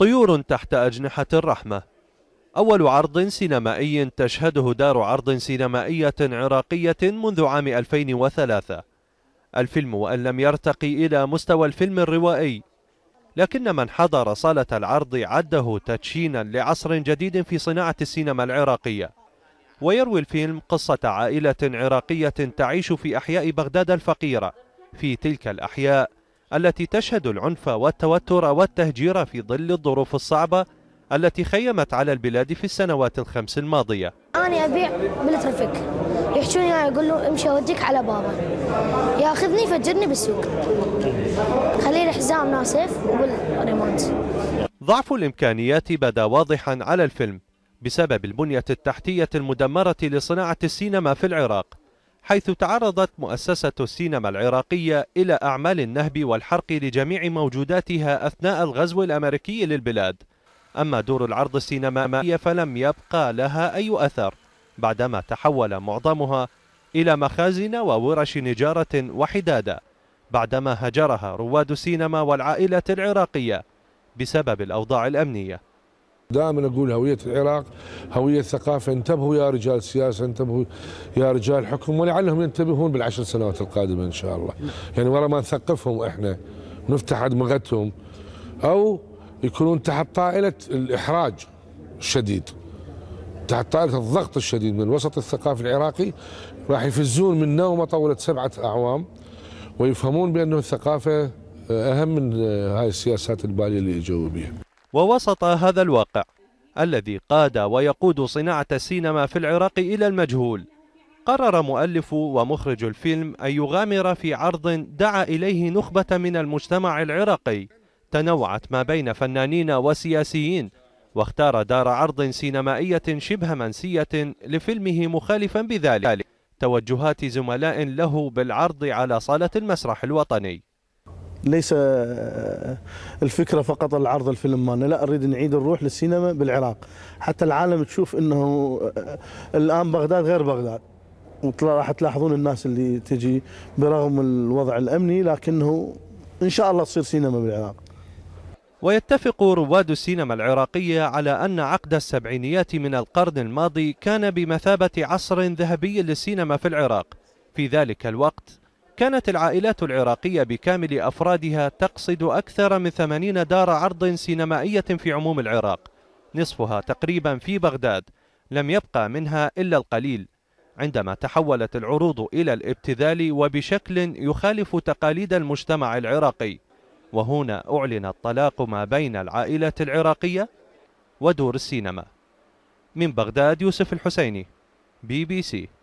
طيور تحت أجنحة الرحمة أول عرض سينمائي تشهده دار عرض سينمائية عراقية منذ عام 2003 الفيلم وأن لم يرتقي إلى مستوى الفيلم الروائي لكن من حضر صالة العرض عده تدشينا لعصر جديد في صناعة السينما العراقية ويروي الفيلم قصة عائلة عراقية تعيش في أحياء بغداد الفقيرة في تلك الأحياء التي تشهد العنف والتوتر والتهجير في ظل الظروف الصعبة التي خيمت على البلاد في السنوات الخمس الماضية أنا أبيع بالترفيك يحشوني يقول له امشي أوديك على بابا ياخذني يفجرني بالسوق خلي الحزام حزام ناصف والريموت ضعف الإمكانيات بدا واضحا على الفيلم بسبب البنية التحتية المدمرة لصناعة السينما في العراق حيث تعرضت مؤسسة السينما العراقية إلى أعمال النهب والحرق لجميع موجوداتها أثناء الغزو الأمريكي للبلاد أما دور العرض السينمائية فلم يبقى لها أي أثر بعدما تحول معظمها إلى مخازن وورش نجارة وحدادة بعدما هجرها رواد السينما والعائلة العراقية بسبب الأوضاع الأمنية دائما اقول هويه العراق هويه ثقافه انتبهوا يا رجال سياسه انتبهوا يا رجال حكم ولعلهم ينتبهون بالعشر سنوات القادمه ان شاء الله يعني ورا ما نثقفهم احنا ونفتح ادمغتهم او يكونون تحت طائله الاحراج الشديد تحت طائله الضغط الشديد من الوسط الثقافي العراقي راح يفزون من نومه طولة سبعه اعوام ويفهمون بانه الثقافه اهم من هاي السياسات الباليه اللي اجوا بها ووسط هذا الواقع الذي قاد ويقود صناعة السينما في العراق إلى المجهول قرر مؤلف ومخرج الفيلم أن يغامر في عرض دعا إليه نخبة من المجتمع العراقي تنوعت ما بين فنانين وسياسيين واختار دار عرض سينمائية شبه منسية لفيلمه مخالفا بذلك توجهات زملاء له بالعرض على صالة المسرح الوطني ليس آه، الفكره فقط العرض الفيلم مالنا لا اريد نعيد الروح للسينما بالعراق حتى العالم تشوف انه آه، الان بغداد غير بغداد راح تلاحظون الناس اللي تجي برغم الوضع الامني لكنه ان شاء الله تصير سينما بالعراق ويتفق رواد السينما العراقية على أن عقد السبعينيات من القرن الماضي كان بمثابة عصر ذهبي للسينما في العراق في ذلك الوقت كانت العائلات العراقية بكامل أفرادها تقصد أكثر من 80 دار عرض سينمائية في عموم العراق نصفها تقريبا في بغداد لم يبقى منها إلا القليل عندما تحولت العروض إلى الابتذال وبشكل يخالف تقاليد المجتمع العراقي وهنا أعلن الطلاق ما بين العائلة العراقية ودور السينما من بغداد يوسف الحسيني بي بي سي